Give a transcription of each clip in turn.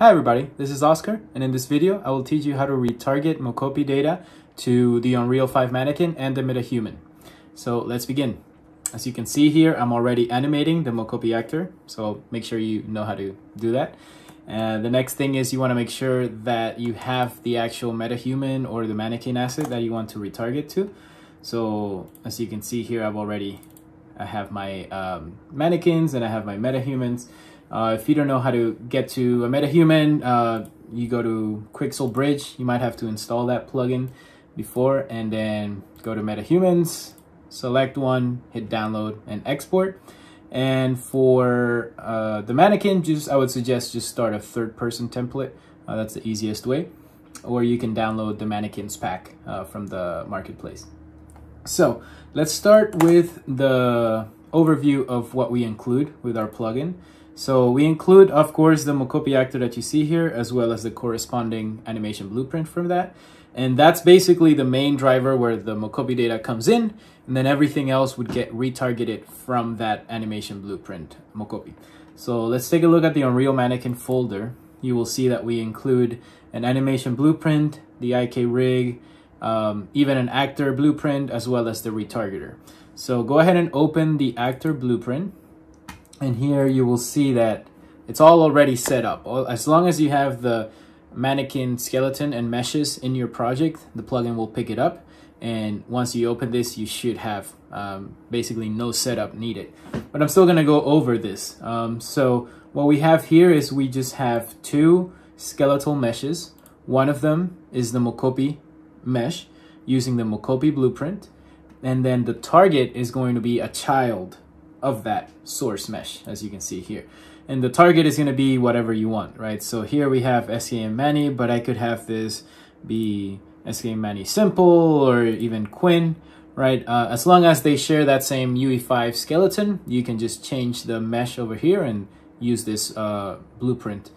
Hi everybody, this is Oscar, and in this video I will teach you how to retarget Mokopi data to the Unreal 5 mannequin and the MetaHuman. So let's begin. As you can see here, I'm already animating the Mokopi actor, so make sure you know how to do that. And the next thing is you want to make sure that you have the actual MetaHuman or the mannequin asset that you want to retarget to. So as you can see here, I've already, I have my um, mannequins and I have my MetaHumans. humans uh, if you don't know how to get to a MetaHuman, uh, you go to Quixel Bridge. You might have to install that plugin before and then go to MetaHumans, select one, hit download and export. And for uh, the mannequin, just I would suggest just start a third person template. Uh, that's the easiest way. Or you can download the mannequins pack uh, from the marketplace. So let's start with the overview of what we include with our plugin. So we include, of course, the Mokopi actor that you see here, as well as the corresponding animation blueprint from that. And that's basically the main driver where the Mokopi data comes in, and then everything else would get retargeted from that animation blueprint Mokopi. So let's take a look at the Unreal Mannequin folder. You will see that we include an animation blueprint, the IK rig, um, even an actor blueprint, as well as the retargeter. So go ahead and open the actor blueprint and here you will see that it's all already set up. As long as you have the mannequin skeleton and meshes in your project, the plugin will pick it up. And once you open this, you should have um, basically no setup needed. But I'm still gonna go over this. Um, so what we have here is we just have two skeletal meshes. One of them is the Mokopi mesh using the Mokopi blueprint. And then the target is going to be a child of that source mesh, as you can see here. And the target is going to be whatever you want, right? So here we have SKM Manny, but I could have this be SKM Manny Simple or even Quinn, right? Uh, as long as they share that same UE5 skeleton, you can just change the mesh over here and use this uh, blueprint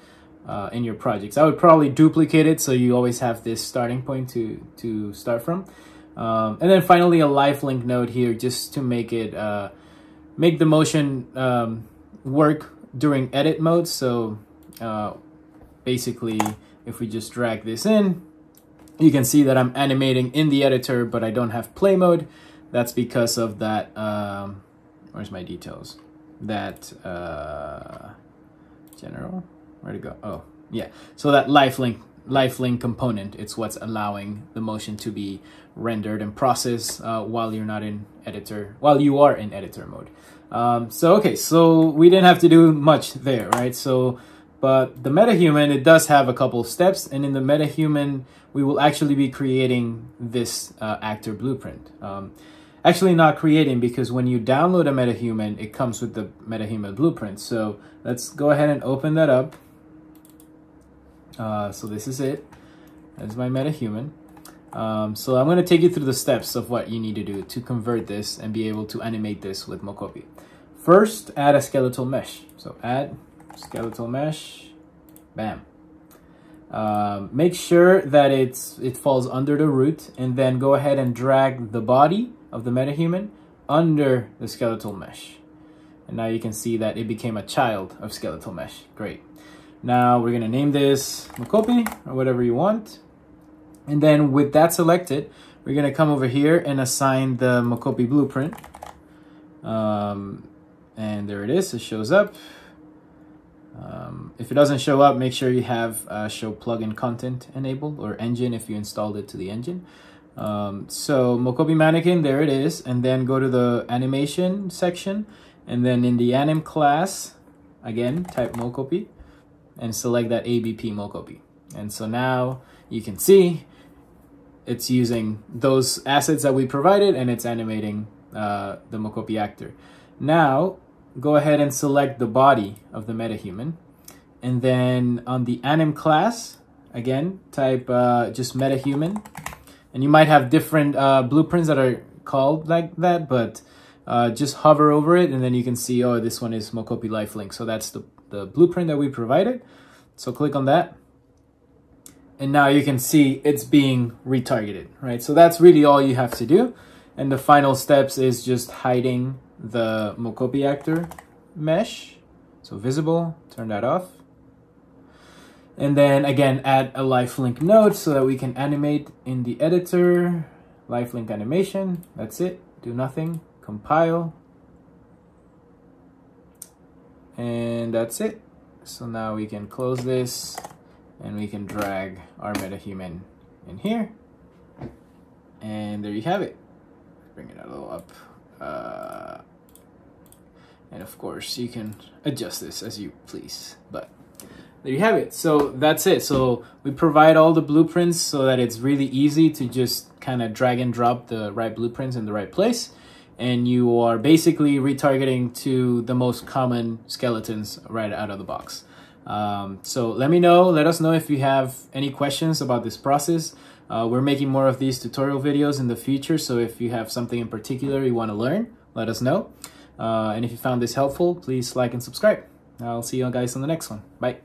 uh, in your projects. I would probably duplicate it so you always have this starting point to, to start from. Um, and then finally a Link node here just to make it uh, make the motion um, work during edit mode. So uh, basically, if we just drag this in, you can see that I'm animating in the editor, but I don't have play mode. That's because of that, um, where's my details? That uh, general, where'd it go? Oh, yeah. So that life link lifelink component. It's what's allowing the motion to be rendered and processed uh, while you're not in editor, while you are in editor mode. Um, so, okay, so we didn't have to do much there, right? So, but the MetaHuman, it does have a couple of steps. And in the MetaHuman, we will actually be creating this uh, actor blueprint. Um, actually not creating because when you download a MetaHuman, it comes with the MetaHuman blueprint. So let's go ahead and open that up. Uh, so this is it. That is my MetaHuman. Um, so I'm going to take you through the steps of what you need to do to convert this and be able to animate this with Mokopi. First, add a skeletal mesh. So add skeletal mesh, bam. Um, make sure that it's it falls under the root and then go ahead and drag the body of the metahuman under the skeletal mesh. And now you can see that it became a child of skeletal mesh. Great. Now we're gonna name this Makopi or whatever you want. And then with that selected, we're gonna come over here and assign the Makopi blueprint. Um, and there it is, it shows up. Um, if it doesn't show up, make sure you have uh, show plugin content enabled or engine if you installed it to the engine. Um, so Mokopi Mannequin, there it is. And then go to the animation section. And then in the anim class, again, type Mokopi and select that ABP Mokopi. And so now you can see it's using those assets that we provided and it's animating uh, the Mokopi actor. Now, go ahead and select the body of the MetaHuman. And then on the anim class, again, type uh, just MetaHuman. And you might have different uh, blueprints that are called like that, but uh, just hover over it and then you can see, oh, this one is Mokopi Lifelink. So that's the the blueprint that we provided. So click on that. And now you can see it's being retargeted, right? So that's really all you have to do. And the final steps is just hiding the mocap actor mesh. So visible, turn that off. And then again, add a lifelink node so that we can animate in the editor, lifelink animation, that's it, do nothing, compile, and that's it. So now we can close this and we can drag our MetaHuman in here. And there you have it. Bring it a little up. Uh, and of course you can adjust this as you please, but there you have it. So that's it. So we provide all the blueprints so that it's really easy to just kind of drag and drop the right blueprints in the right place and you are basically retargeting to the most common skeletons right out of the box. Um, so let me know, let us know if you have any questions about this process. Uh, we're making more of these tutorial videos in the future, so if you have something in particular you want to learn, let us know. Uh, and if you found this helpful, please like and subscribe. I'll see you guys on the next one. Bye.